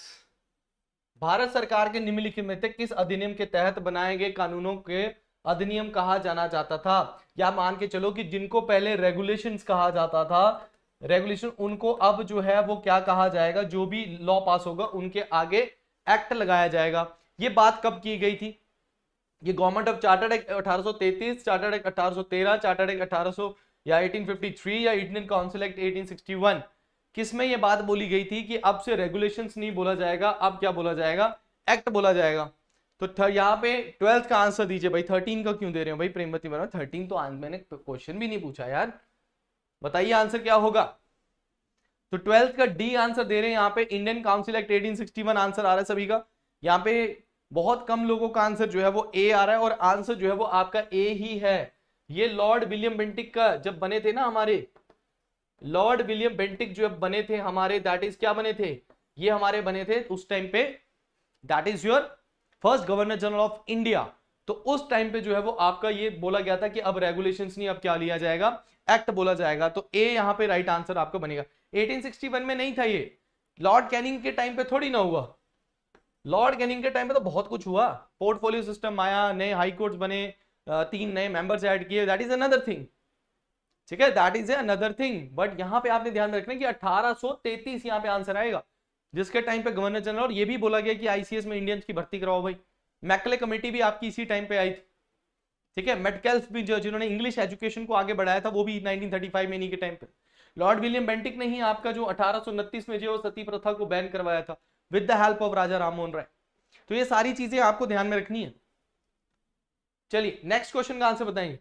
Bharat सरकार के निम्नलिखित में से किस अधिनियम के तहत बनाए गए कानूनों के अधिनियम कहा जाना जाता था या मान के चलो कि जिनको पहले रेगुलेशंस कहा जाता था रेगुलेशन उनको अब जो है वो क्या कहा जाएगा जो भी लॉ पास होगा उनके आगे एक्ट लगाया जाएगा ये बात कब की गई थी ये गवर्नमेंट ऑफ चार्टर्ड एक्ट अठारह chartered act chart chartered act अठारह या 1853 या इंडियन काउंसिल एक्ट 1861 किसमें ये बात बोली गई थी कि अब से रेगुलेशन नहीं बोला जाएगा अब क्या बोला जाएगा एक्ट बोला जाएगा तो यहाँ पे ट्वेल्थ का आंसर दीजिए भाई थर्टीन का क्यों दे रहे हो भाई प्रेमवती वर्मा थर्टीन तो मैंने क्वेश्चन भी नहीं पूछा यार बताइए आंसर क्या होगा तो ट्वेल्थ का डी आंसर दे रहे हैं यहाँ पे Indian council act eighteen answer आ रहा है सभी का यहाँ पे बहुत कम लोगों का आंसर जो है वो ए आ रहा है और आंसर जो है वो आपका ए ही है ये लॉर्ड विलियम बेंटिक का जब बने थे ना हमारे लॉर्ड विलियम बेंटिक जो बने थे हमारे दैट इज क्या बने थे ये हमारे बने थे उस टाइम पे that is your first governor general of India तो उस टाइम पे जो है वो आपका ये बोला गया था कि अब रेगुलेशन नहीं अब क्या लिया जाएगा एक्ट बोला जाएगा तो ए यहाँ पे राइट आंसर आपको बनेगा 1861 में नहीं था ये लॉर्ड कैनिंग के टाइम पे थोड़ी ना हुआ लॉर्ड कैनिंग के टाइम पे तो बहुत कुछ हुआ पोर्टफोलियो सिस्टम आया नए हाई कोर्ट्स बने तीन नए मेंबर्स ऐड किए दैट इज अनदर थिंग ठीक है that is another thing but यहाँ पे आपने ध्यान रखना कि 1833 यहाँ पे आंसर आएगा जिसके टाइम पे गवर्नर जनरल और ये भी बोला गया कि आईसीएस में इंडियंस की भर्ती कराओ भाई मैकले कमेटी भी आपकी इसी टाइम पे आई थी ठीक है मेटकेल्स भी जो जिन्होंने इंग्लिश एजुकेशन को आगे बढ़ाया था वो भी 1935 में नहीं के टाइम पे लॉर्ड विलियम बेंटिक ने ही आपका जो अठारह में जो सती प्रथा को बैन करवाया था with the help of Raja Rammohan Roy तो ये सारी चीजें आपको ध्यान में रखनी है चलिए नेक्स्ट क्वेश्चन का आंसर बताएंगे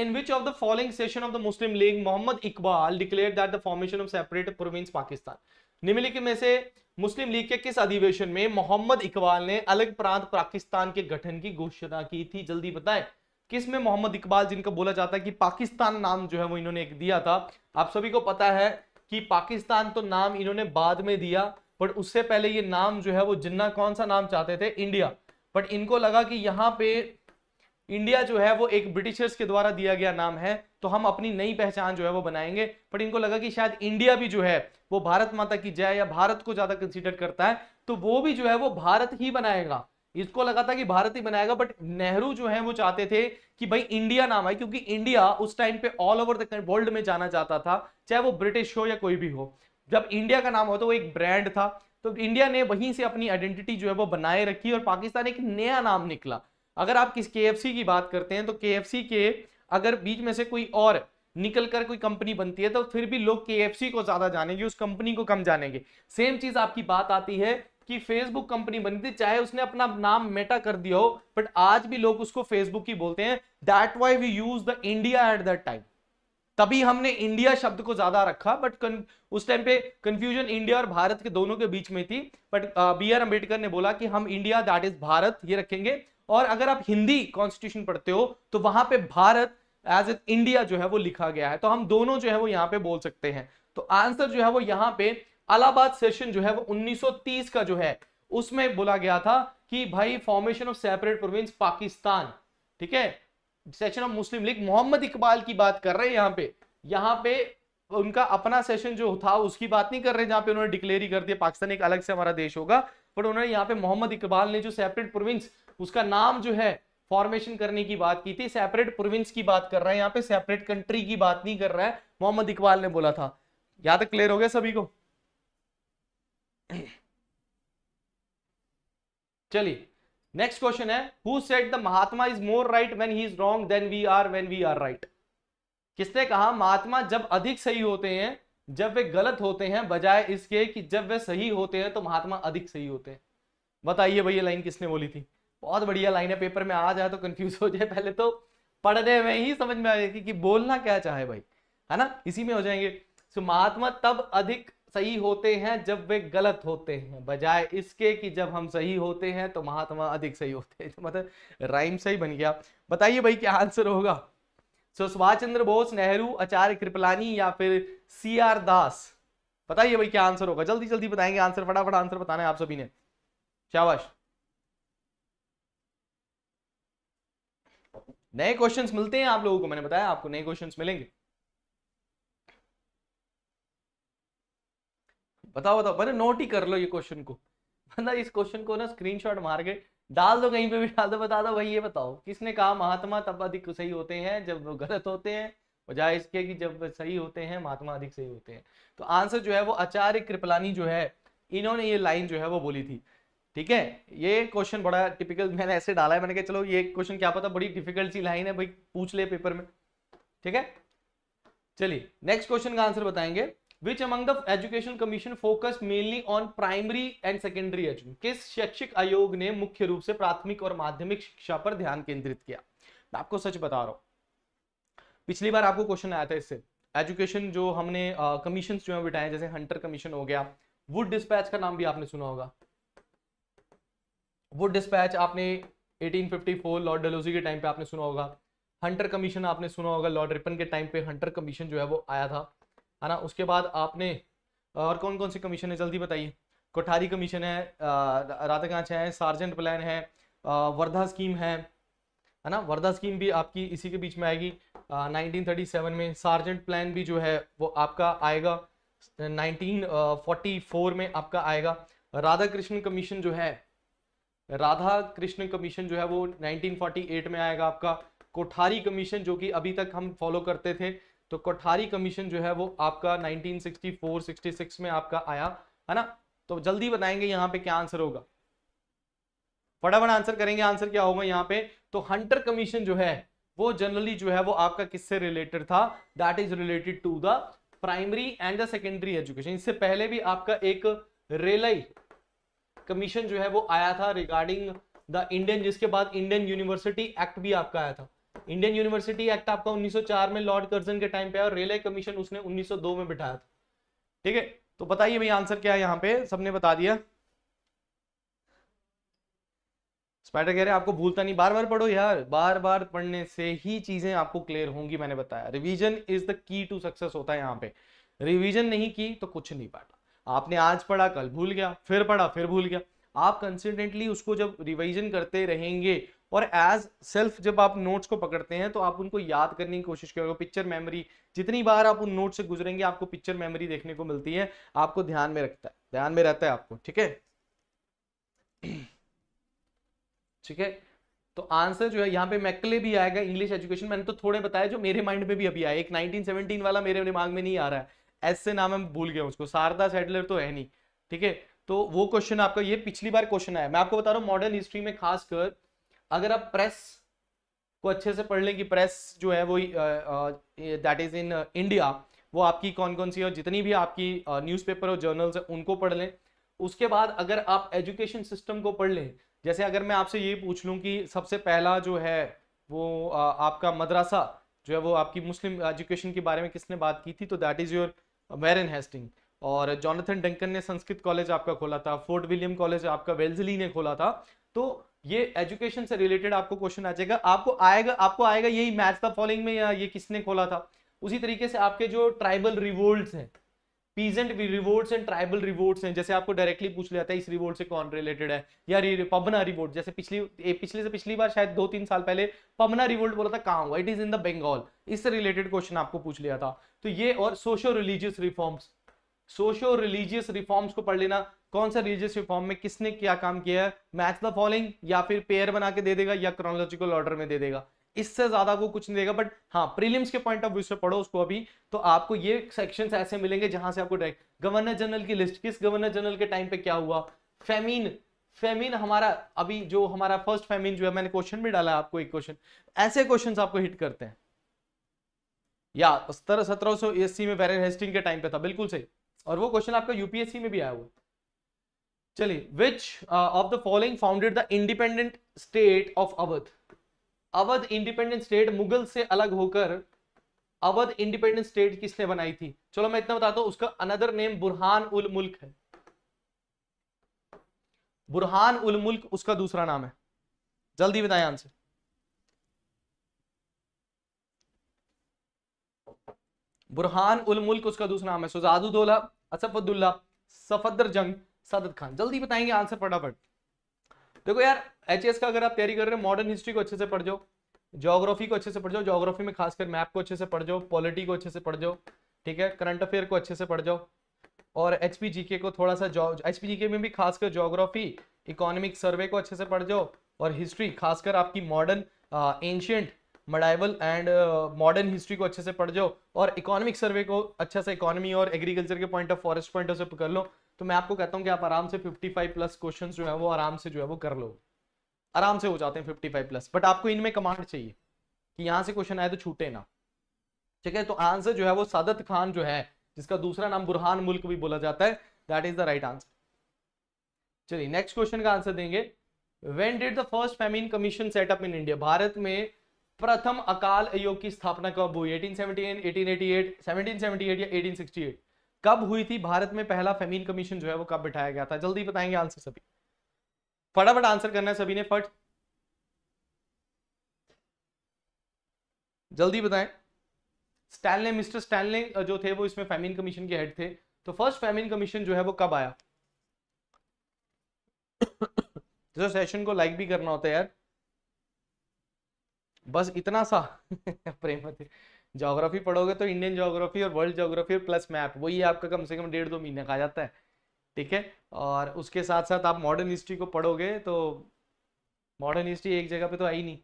in which of the following session of the Muslim League Mohammad Iqbal declare that the formation of separate province Pakistan निम्नलिखित में से मुस्लिम लीग के किस अधिवेशन में मोहम्मद इकबाल ने अलग प्रांत पाकिस्तान के गठन की घोषणा की थी जल्दी बताएं किस में मोहम्मद इकबाल जिनका बोला जाता है कि पाकिस्तान नाम जो है वो इन्होंने एक दिया था आप सभी को पता है कि पाकिस्तान तो नाम इन्होंने बाद में दिया बट उससे पहले ये नाम जो है वो जिन्ना कौन सा नाम चाहते थे इंडिया बट इनको लगा कि यहाँ पे इंडिया जो है वो एक ब्रिटिशर्स के द्वारा दिया गया नाम है तो हम अपनी नई पहचान जो है वो बनाएंगे बट इनको लगा कि शायद इंडिया भी जो है वो भारत माता की जय या भारत को ज्यादा कंसिडर करता है तो वो भी जो है वो भारत ही बनाएगा इसको लगा था कि भारत ही बनाएगा बट नेहरू जो है वो चाहते थे कि भाई इंडिया नाम आए क्योंकि इंडिया उस टाइम पे ऑल ओवर द वर्ल्ड में जाना जाता था चाहे वो ब्रिटिश हो या कोई भी हो जब इंडिया का नाम हो तो वो एक ब्रांड था तो इंडिया ने वहीं से अपनी आइडेंटिटी जो है वो बनाए रखी और पाकिस्तान एक नया नाम निकला अगर आप किस के की बात करते हैं तो के के अगर बीच में से कोई और निकल कर कोई कंपनी बनती है तो फिर भी लोग के को ज्यादा जानेंगे उस कंपनी को कम जानेंगे सेम चीज आपकी बात आती है कि फेसबुक कंपनी बनी थी चाहे उसने अपना नाम मेटा कर दिया हो बट आज भी लोग उसको फेसबुक ही बोलते हैं that why we use the India at that time तभी हमने इंडिया शब्द को ज्यादा रखा बट उस टाइम पे कंफ्यूजन इंडिया और भारत के दोनों के बीच में थी बट बी आर अम्बेडकर ने बोला कि हम इंडिया दैट इज भारत ये रखेंगे और अगर आप हिंदी कॉन्स्टिट्यूशन पढ़ते हो तो वहां पे भारत एज ए इंडिया जो है वो लिखा गया है तो हम दोनों जो है वो यहाँ पे बोल सकते हैं तो आंसर जो है वो यहाँ पे अलाहाबाद सेशन जो है वो 1930 का जो है उसमें बोला गया था कि भाई formation of separate province Pakistan ठीक है सेशन ऑफ मुस्लिम लीग मोहम्मद इकबाल की बात कर रहे हैं यहाँ पे यहाँ पे उनका अपना सेशन जो था उसकी बात नहीं कर रहे जहां पे उन्होंने डिक्लेयर ही कर दिया पाकिस्तान एक अलग से हमारा देश होगा बट उन्होंने यहाँ पे मोहम्मद इकबाल ने जो सेपरेट प्रोविंस उसका नाम जो है फॉर्मेशन करने की बात की थी सेपरेट प्रोविंस की बात कर रहा है यहाँ पे सेपरेट कंट्री की बात नहीं कर रहा है मोहम्मद इकबाल ने बोला था यहां तक क्लियर हो गया सभी को चलिए नेक्स्ट क्वेश्चन है who said the Mahatma is more right when he is wrong than we are when we are right किसने कहा महात्मा जब अधिक सही होते हैं जब वे गलत होते हैं बजाय इसके कि जब वे सही होते हैं तो महात्मा अधिक सही होते हैं बताइए भैया लाइन किसने बोली थी बहुत बढ़िया लाइन है पेपर में आ जाए तो कंफ्यूज हो जाए पहले तो पढ़ने में ही समझ में आ जाएगी कि बोलना क्या चाहे भाई है ना इसी में हो जाएंगे सो महात्मा तब अधिक सही होते हैं जब वे गलत होते हैं बजाय इसके कि जब हम सही होते हैं तो महात्मा अधिक सही होते हैं तो मतलब राइम सही बन गया बताइए भाई क्या आंसर होगा सो सुभाष चंद्र बोस नेहरू आचार्य कृपलानी या फिर सी आर दास बताइए भाई क्या आंसर होगा जल्दी जल्दी बताएंगे आंसर फटाफट आंसर बताना है आप सभी ने शाबाश नए क्वेश्चंस मिलते हैं आप लोगों को मैंने बताया आपको नए क्वेश्चंस मिलेंगे बताओ बताओ मैंने नोट ही कर लो ये क्वेश्चन को बंदा इस क्वेश्चन को ना स्क्रीनशॉट मार के डाल दो कहीं पे भी डाल दो बता दो भाई ये बताओ किसने कहा महात्मा तब अधिक सही होते हैं जब वो गलत होते हैं वजह इसके कि जब सही होते हैं महात्मा अधिक सही होते हैं तो आंसर जो है वो आचार्य कृपलानी जो है इन्होंने ये लाइन जो है वो बोली थी ठीक है ये क्वेश्चन बड़ा टिपिकल मैंने ऐसे डाला है मैंने कहा चलो ये क्वेश्चन क्या पता बड़ी डिफिकल्ट सी लाइन है भाई पूछ ले पेपर में ठीक है चलिए नेक्स्ट क्वेश्चन का आंसर बताएंगे which among the education commission focus mainly on primary and secondary education किस शैक्षिक आयोग ने मुख्य रूप से प्राथमिक और माध्यमिक शिक्षा पर ध्यान केंद्रित किया मैं आपको सच बता रहा हूं पिछली बार आपको क्वेश्चन आया था इससे एजुकेशन जो हमने कमीशन uh, जो है बिठाए जैसे हंटर कमीशन हो गया वुड डिस्पैच का नाम भी आपने सुना होगा वो डिस्पैच आपने 1854 लॉर्ड डलोजी के टाइम पे आपने सुना होगा हंटर कमीशन आपने सुना होगा लॉर्ड रिपन के टाइम पे हंटर कमीशन जो है वो आया था है ना उसके बाद आपने और कौन कौन से कमीशन है जल्दी बताइए कोठारी कमीशन है राताकांच है सार्जेंट प्लान है वर्धा स्कीम है है ना वर्धा स्कीम भी आपकी इसी के बीच में आएगी आ, 1937 में सार्जेंट प्लान भी जो है वो आपका आएगा 1944 में आपका आएगा राधा कृष्ण कमीशन जो है राधा कृष्ण कमीशन जो है वो 1948 में आएगा आपका कोठारी कमीशन जो कि अभी तक हम फॉलो करते थे तो कोठारी कमीशन जो है वो आपका 1964 66 में आपका आया है ना तो जल्दी बताएंगे यहाँ पे क्या आंसर होगा फटाफट आंसर करेंगे आंसर क्या होगा यहाँ पे तो हंटर कमीशन जो है वो जनरली जो है वो आपका किससे रिलेटेड था that is related to the primary and the secondary education इससे पहले भी आपका एक रेलई कमीशन जो है वो आया था रिगार्डिंग द इंडियन जिसके बाद इंडियन यूनिवर्सिटी एक्ट भी आपका आया था इंडियन यूनिवर्सिटी एक्ट आपका 1904 में लॉर्ड कर्जन के टाइम पे और रेलवे कमीशन उसने 1902 में बिठाया था ठीक है तो बताइए भाई आंसर क्या है यहाँ पे सबने बता दिया स्पाइडर कह रहे हैं आपको भूलता नहीं बार बार पढ़ो यार बार बार पढ़ने से ही चीजें आपको क्लियर होंगी मैंने बताया revision is the key to success होता है यहाँ पे रिविजन नहीं की तो कुछ नहीं पाता आपने आज पढ़ा कल भूल गया फिर पढ़ा फिर भूल गया आप कंसिडेंटली उसको जब रिवाइजन करते रहेंगे और एज सेल्फ जब आप नोट्स को पकड़ते हैं तो आप उनको याद करने की कोशिश करोगे पिक्चर मेमोरी जितनी बार आप उन नोट से गुजरेंगे आपको पिक्चर मेमोरी देखने को मिलती है आपको ध्यान में रखता है ध्यान में रहता है आपको ठीक है ठीक है तो आंसर जो है यहाँ पे मैकले भी आएगा इंग्लिश एजुकेशन मैंने तो थोड़े बताया जो मेरे माइंड में भी अभी आया एक 1917 वाला मेरे दिमाग में नहीं आ रहा है एस से नाम हम भूल गए उसको शारदा सेटलर तो है नहीं ठीक है तो वो क्वेश्चन आपका ये पिछली बार क्वेश्चन आया मैं आपको बता रहा हूँ मॉडर्न हिस्ट्री में खासकर अगर आप प्रेस को अच्छे से पढ़ लें कि प्रेस जो है वो दैट इज इन इंडिया वो आपकी कौन कौन सी और जितनी भी आपकी न्यूज़पेपर और जर्नल्स हैं उनको पढ़ लें उसके बाद अगर आप एजुकेशन सिस्टम को पढ़ लें जैसे अगर मैं आपसे ये पूछ लूँ कि सबसे पहला जो है वो आपका मदरसा जो है वो आपकी मुस्लिम एजुकेशन के बारे में किसने बात की थी तो that is your Warren Hasting और जॉनथन डंकन ने संस्कृत कॉलेज आपका खोला था फोर्ट विलियम कॉलेज आपका वेल्जली ने खोला था तो ये एजुकेशन से रिलेटेड आपको क्वेश्चन आ जाएगा आपको आएगा आपको आएगा यही मैच द फॉलोइंग में या ये किसने खोला था उसी तरीके से आपके जो ट्राइबल रिवोल्ट हैं peasant revolts and tribal revolts हैं जैसे आपको डायरेक्टली पूछ लिया था इस रिवोर्ट से कौन रिलेटेड है या पबना रिवोर्ट जैसे पिछली पिछले से पिछली बार शायद दो तीन साल पहले पबना रिवोल्ट बोला था कहाँ हुआ it is in the Bengal इससे रिलेटेड क्वेश्चन आपको पूछ लिया था तो ये और socio religious reforms socio religious reforms को पढ़ लेना कौन सा रिलीजियस रिफॉर्म में किसने क्या काम किया है मैच द फॉलोइंग या फिर पेयर बना के दे देगा या क्रोनोलॉजिकल ऑर्डर में दे देगा इससे ज्यादा वो कुछ नहीं देगा बट हाँ प्रीलिम्स के पॉइंट ऑफ व्यू से पढ़ो उसको अभी तो आपको ये सेक्शंस ऐसे मिलेंगे जहां से आपको डायरेक्ट गवर्नर जनरल की लिस्ट किस गवर्नर जनरल के टाइम पे क्या हुआ फेमीन फेमीन हमारा अभी जो हमारा फर्स्ट फेमीन जो है मैंने क्वेश्चन भी डाला आपको एक क्वेश्चन ऐसे क्वेश्चन आपको हिट करते हैं या सत्रह सत्रह सौ अस्सी e में बैरन हेस्टिंग के टाइम पे था बिल्कुल सही और वो क्वेश्चन आपका यूपीएससी में भी आया हुआ चलिए which of the following founded the independent state of Awadh Awadh independent state Mughal से अलग होकर अवध इंडिपेंडेंट स्टेट किसने बनाई थी चलो मैं इतना बताता हूं उसका अनदर नेम बुरहान उल मुल्क है बुरहान उल मुल्क उसका दूसरा नाम है जल्दी बताए आंसर बुरहान उल मुल्क उसका दूसरा नाम है सुजादुदौला असफुद्दुल्ला सफदर जंग सदत खान जल्दी बताएंगे आंसर फटाफट देखो यार एच का अगर आप तैयारी कर रहे हो मॉडर्न हिस्ट्री को अच्छे से पढ़ जाओ जोग्राफी को अच्छे से पढ़ जाओ जोग्राफी में खासकर मैप को अच्छे से पढ़ जाओ पॉलिटी को अच्छे से पढ़ जाओ ठीक है करंट अफेयर को अच्छे से पढ़ जाओ और एच पी को थोड़ा सा एच पी में भी खासकर जोग्राफी इकोनॉमिक सर्वे को अच्छे से पढ़ जाओ और हिस्ट्री खासकर आपकी modern ancient medieval and modern history को अच्छे से पढ़ जाओ और इकोनॉमिक सर्वे को अच्छा सा इकोनॉमी और एग्रीकल्चर के point of forest point of से कर लो तो मैं आपको कहता हूँ कि आप आराम से 55 प्लस क्वेश्चंस जो है वो आराम से जो है वो कर लो आराम से हो जाते हैं 55 प्लस बट आपको इनमें कमांड चाहिए कि यहाँ से क्वेश्चन आए तो छूटे ना ठीक है तो आंसर जो है वो सादत खान जो है जिसका दूसरा नाम बुरहान मुल्क भी बोला जाता है that is the right answer चलिए नेक्स्ट क्वेश्चन का आंसर देंगे when did the first famine commission set up in India भारत में प्रथम अकाल आयोग की स्थापना कब हुई 1878, 1888, 1778 या 1868 कब हुई थी भारत में पहला फेमिन कमीशन जो है वो कब बिठाया गया था जल्दी बताएंगे आंसर सभी फटाफट आंसर करना है सभी ने फट जल्दी बताएं स्टैनले मिस्टर स्टैनले जो थे वो इसमें फेमिन कमीशन के हेड थे तो फर्स्ट फेमिन कमीशन जो है वो कब आया जो सेशन को लाइक भी करना होता है यार बस इतना सा प्रेम जोग्राफी पढ़ोगे तो इंडियन जोग्राफी और वर्ल्ड जोग्राफी और प्लस मैप वही आपका कम से कम डेढ़ दो महीने का जाता है ठीक है और उसके साथ साथ आप मॉडर्न हिस्ट्री को पढ़ोगे तो मॉडर्न हिस्ट्री एक जगह पे तो आई नहीं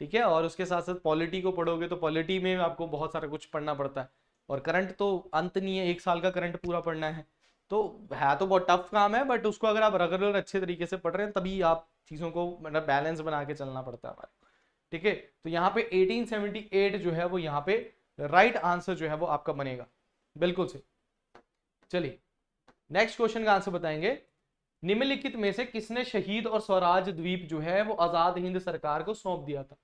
ठीक है और उसके साथ साथ पॉलिटी को पढ़ोगे तो पॉलिटी में आपको बहुत सारा कुछ पढ़ना पड़ता है और करंट तो अंत नहीं है एक साल का करंट पूरा पढ़ना है तो है तो बहुत टफ काम है बट उसको अगर आप रेगुलर अच्छे तरीके से पढ़ रहे हैं तभी आप चीज़ों को मतलब बैलेंस बना के चलना पड़ता है हमारे ठीक है तो यहाँ पे 1878 जो है वो यहाँ पे राइट आंसर जो है वो आपका बनेगा बिल्कुल से चलिए नेक्स्ट क्वेश्चन का आंसर बताएंगे निम्नलिखित में से किसने शहीद और स्वराज द्वीप जो है वो आजाद हिंद सरकार को सौंप दिया था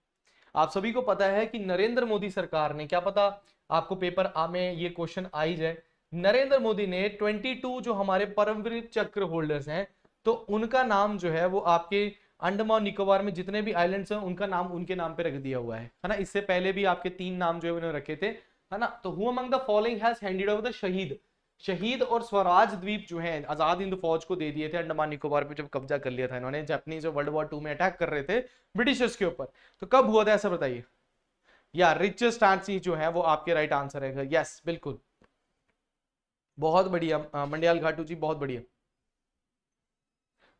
आप सभी को पता है कि नरेंद्र मोदी सरकार ने क्या पता आपको पेपर आ में ये क्वेश्चन आ ही जाए नरेंद्र मोदी ने 22 जो हमारे परमवीर चक्र होल्डर्स हैं तो उनका नाम जो है वो आपके अंडमान निकोबार में जितने भी आइलैंड्स हैं उनका नाम उनके नाम पे रख दिया हुआ है है ना इससे पहले भी आपके तीन नाम जो है उन्होंने रखे थे है ना तो हुआ the following has handed over the Shaheed Shaheed और स्वराज द्वीप जो है आजाद हिंद फौज को दे दिए थे अंडमान निकोबार पे जब कब्जा कर लिया था इन्होंने जैपनीज और वर्ल्ड वॉर टू में अटैक कर रहे थे ब्रिटिशर्स के ऊपर तो कब हुआ था ऐसा बताइए या रिचेस्ट आंसर जो है वो आपके राइट आंसर है यस बिल्कुल बहुत बढ़िया मंडियाल घाटू जी बहुत बढ़िया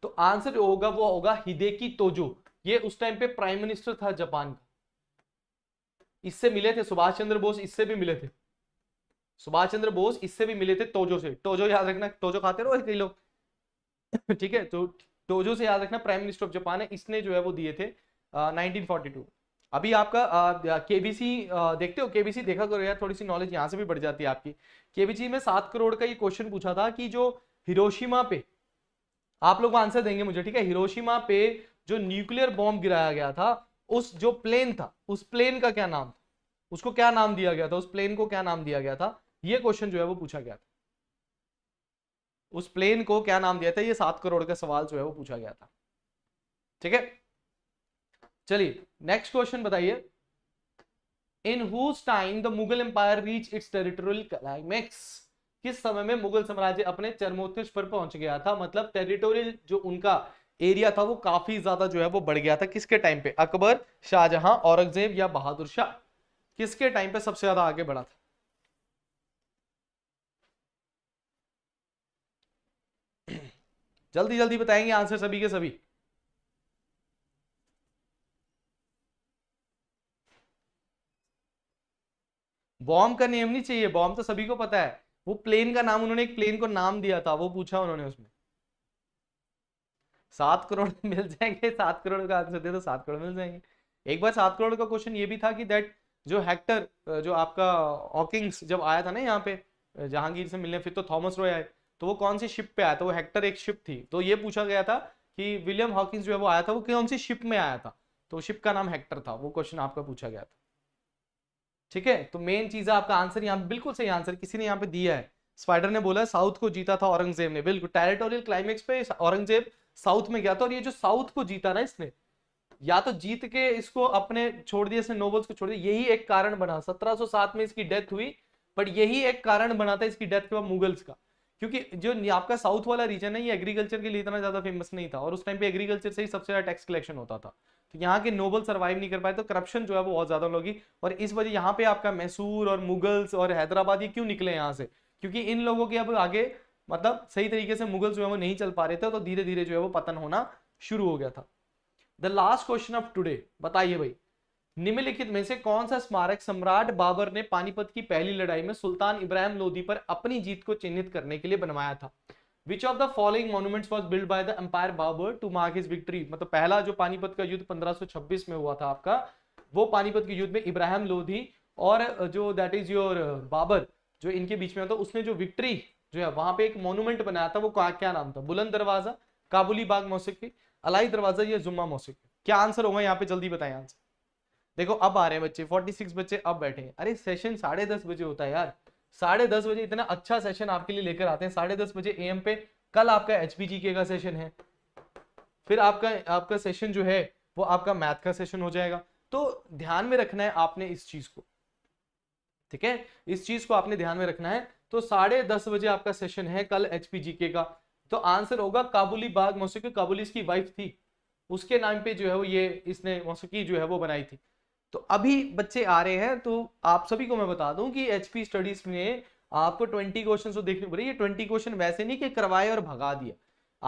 तो आंसर जो होगा वो होगा हिदेकी तोजो ये उस टाइम पे प्राइम मिनिस्टर था जापान का इससे मिले थे सुभाष चंद्र बोस इससे भी मिले थे सुभाष चंद्र बोस इससे भी मिले थे तोजो से टोजो याद रखना टोजो खाते रहो कई लोग ठीक है तो टोजो से याद रखना प्राइम मिनिस्टर ऑफ जापान है इसने जो है वो दिए थे नाइनटीन फोर्टी अभी आपका केबीसी देखते हो केबीसी देखा करो यार थोड़ी सी नॉलेज यहाँ से भी बढ़ जाती है आपकी केबीसी में सात करोड़ का ये क्वेश्चन पूछा था कि जो हिरोशिमा पे आप लोग आंसर देंगे मुझे ठीक है हिरोशिमा पे जो न्यूक्लियर बॉम्ब गिराया गया था उस जो प्लेन था उस प्लेन का क्या नाम था उसको क्या नाम दिया गया था उस प्लेन को क्या नाम दिया गया था ये क्वेश्चन जो है वो पूछा गया था उस प्लेन को क्या नाम दिया था ये सात करोड़ का सवाल जो है वो पूछा गया था ठीक है चलिए नेक्स्ट क्वेश्चन बताइए in whose time the Mughal empire reach its territorial climax किस समय में मुगल साम्राज्य अपने चरमोत्कृष्ट पर पहुंच गया था मतलब टेरिटोरियल जो उनका एरिया था वो काफी ज्यादा जो है वो बढ़ गया था किसके टाइम पे अकबर शाहजहां औरंगजेब या बहादुर शाह किसके टाइम पे सबसे ज्यादा आगे बढ़ा था जल्दी जल्दी बताएंगे आंसर सभी के सभी बॉम्ब का नेम नहीं चाहिए बॉम्ब तो सभी को पता है वो प्लेन का नाम उन्होंने एक प्लेन को नाम दिया था वो पूछा उन्होंने उसमें सात करोड़ मिल जाएंगे सात करोड़ का आंसर दे तो सात करोड़ मिल जाएंगे एक बार सात करोड़ का क्वेश्चन ये भी था कि दैट जो हैक्टर जो आपका हॉकिंग्स जब आया था ना यहाँ पे जहांगीर से मिलने फिर तो थॉमस रॉय आए तो वो कौन सी शिप पे आया था वो हैक्टर एक शिप थी तो ये पूछा गया था कि विलियम हॉकिंग्स जो है वो आया था वो कौन सी शिप में आया था तो शिप का नाम हैक्टर था वो क्वेश्चन आपका पूछा गया था ठीक है तो मेन चीज है आपका आंसर यहाँ बिल्कुल सही आंसर किसी ने यहाँ पे दिया है स्पाइडर ने बोला साउथ को जीता था औरंगजेब ने बिल्कुल टेरिटोरियल क्लाइमेक्स पे औरंगजेब साउथ में गया था और ये जो साउथ को जीता ना इसने या तो जीत के इसको अपने छोड़ दिया इसने नोबल्स को छोड़ दिया यही एक कारण बना 1707 में इसकी डेथ हुई बट यही एक कारण बना था इसकी डेथ के बाद मुगल्स का क्योंकि जो आपका साउथ वाला रीजन है ये एग्रीकल्चर के लिए इतना ज्यादा फेमस नहीं था और उस टाइम पे एग्रीकल्चर से ही सबसे ज्यादा टैक्स कलेक्शन होता था तो यहाँ के नोबल सर्वाइव नहीं कर पाए तो करप्शन जो है वो बहुत ज्यादा लोगी और इस वजह यहाँ पे आपका मैसूर और मुगल्स और हैदराबाद ये क्यों निकले यहाँ से क्योंकि इन लोगों के अब आगे मतलब सही तरीके से मुगल्स जो है वो नहीं चल पा रहे थे तो धीरे धीरे जो है वो पतन होना शुरू हो गया था the last question of today बताइए भाई निम्नलिखित में से कौन सा स्मारक सम्राट बाबर ने पानीपत की पहली लड़ाई में सुल्तान इब्राहिम लोधी पर अपनी जीत को चिन्हित करने के लिए बनवाया था which of the following monuments was build by the empire Babur to mark his victory मतलब पहला जो पानीपत का युद्ध 1526 में हुआ था आपका वो पानीपत के युद्ध में इब्राहिम लोधी और जो दैट इज योर बाबर जो इनके बीच में था उसने जो विक्ट्री जो है वहां पे एक मोन्यूमेंट बनाया था वो क्या नाम था बुलंद दरवाजा काबुली बाग मौसिकी अलाई दरवाजा या जुम्मा मौसिकी क्या आंसर होगा यहाँ पे जल्दी बताएं आंसर देखो अब आ रहे हैं बच्चे 46 बच्चे अब बैठे हैं अरे सेशन साढ़े दस बजे होता है यार साढ़े दस बजे इतना अच्छा सेशन आपके लिए लेकर आते हैं साढ़े दस बजे एम पे कल आपका एच के का सेशन है फिर आपका आपका सेशन जो है वो आपका मैथ का सेशन हो जाएगा तो ध्यान में रखना है आपने इस चीज को ठीक है इस चीज को आपने ध्यान में रखना है तो साढ़े दस बजे आपका सेशन है कल एच का तो आंसर होगा काबुली बाग मौसी काबुली इसकी वाइफ थी उसके नाम पे जो है वो ये इसने मौसी जो है वो बनाई थी तो अभी बच्चे आ रहे हैं तो आप सभी को मैं बता दूं कि एचपी स्टडीज में आपको ट्वेंटी क्वेश्चन तो देखने पड़े ये ट्वेंटी क्वेश्चन वैसे नहीं कि करवाए और भगा दिया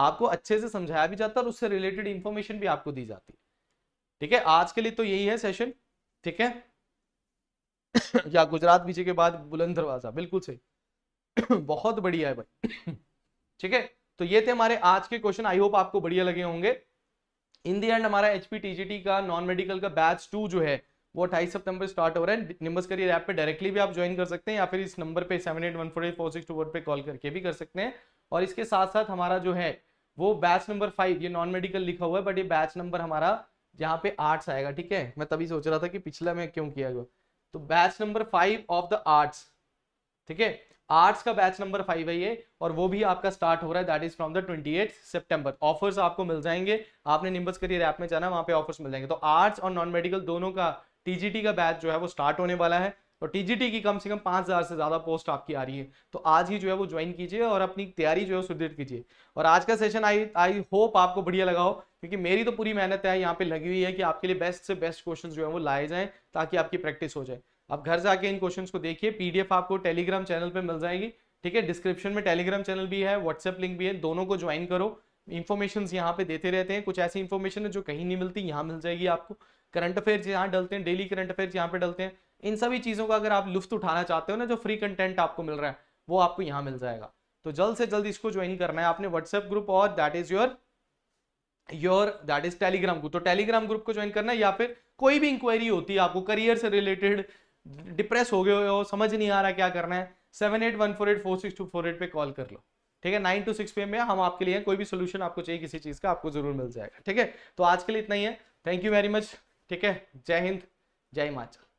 आपको अच्छे से समझाया भी जाता है और उससे रिलेटेड इंफॉर्मेशन भी आपको दी जाती है ठीक है आज के लिए तो यही है सेशन ठीक है या गुजरात विजय के बाद बुलंद दरवाजा बिल्कुल सही बहुत बढ़िया है भाई ठीक है तो ये थे हमारे आज के क्वेश्चन आई होप आपको बढ़िया लगे होंगे इन दी एंड हमारा एचपी टीजीटी का नॉन मेडिकल का बैच टू जो है वो अट्ठाईस सितंबर स्टार्ट हो रहा है निम्बस करियर ऐप पे डायरेक्टली भी आप ज्वाइन कर सकते हैं या फिर इस नंबर पे seven eight one four eight four six two four पे कॉल करके भी कर सकते हैं और इसके साथ साथ हमारा जो है वो बैच नंबर फाइव ये नॉन मेडिकल लिखा हुआ है बट ये बैच नंबर हमारा यहाँ पे आर्ट्स आएगा ठीक है मैं तभी सोच रहा था कि पिछला मैं क्यों किया गया तो batch number five of the arts ठीक है आर्ट्स का बैच नंबर फाइव है ये और वो भी आपका स्टार्ट हो रहा है that is from the twenty eight September offers आपको मिल जाएंगे आपने निम्बस करियर ऐप में जाना वहाँ पे ऑफर्स मिल जाएंगे तो आर्ट्स और नॉन मेडिकल दोनों का टीजीटी का बैच जो है वो स्टार्ट होने वाला है और टीजीटी की कम से कम पाँच हज़ार से ज़्यादा पोस्ट आपकी आ रही है तो आज ही जो है वो ज्वाइन कीजिए और अपनी तैयारी जो है सुदृढ़ कीजिए और आज का सेशन आई आई होप आपको बढ़िया लगा हो क्योंकि मेरी तो पूरी मेहनत है यहाँ पे लगी हुई है कि आपके लिए बेस्ट से बेस्ट क्वेश्चन जो है वो लाए जाएँ ताकि आपकी प्रैक्टिस हो जाए आप घर जाके इन क्वेश्चन को देखिए पीडीएफ आपको टेलीग्राम चैनल पर मिल जाएगी ठीक है डिस्क्रिप्शन में टेलीग्राम चैनल भी है व्हाट्सएप लिंक भी है दोनों को ज्वाइन करो इन्फॉर्मेशन यहाँ पे देते रहते हैं कुछ ऐसी इन्फॉर्मेशन है जो कहीं नहीं मिलती यहाँ मिल जाएगी आपको करंट अफेयर यहाँ डलते हैं डेली करंट अफेयर यहाँ पे डलते हैं इन सभी चीज़ों का अगर आप लुफ्त उठाना चाहते हो ना जो फ्री कंटेंट आपको मिल रहा है वो आपको यहाँ मिल जाएगा तो जल्द से जल्द इसको ज्वाइन करना है आपने व्हाट्सएप ग्रुप और that is your your that is Telegram group तो टेलीग्राम ग्रुप को ज्वाइन करना है या फिर कोई भी इंक्वायरी होती है आपको करियर से रिलेटेड डिप्रेस हो गए हो समझ नहीं आ रहा क्या करना है seven eight one four eight four six two four eight पे कॉल कर लो ठीक है नाइन टू सिक्स पे में हम आपके लिए कोई भी सोल्यूशन आपको चाहिए किसी चीज़ का आपको जरूर मिल जाएगा ठीक है तो आज के लिए इतना ही है थैंक यू वेरी मच ठीक है जय हिंद जय हिमाचल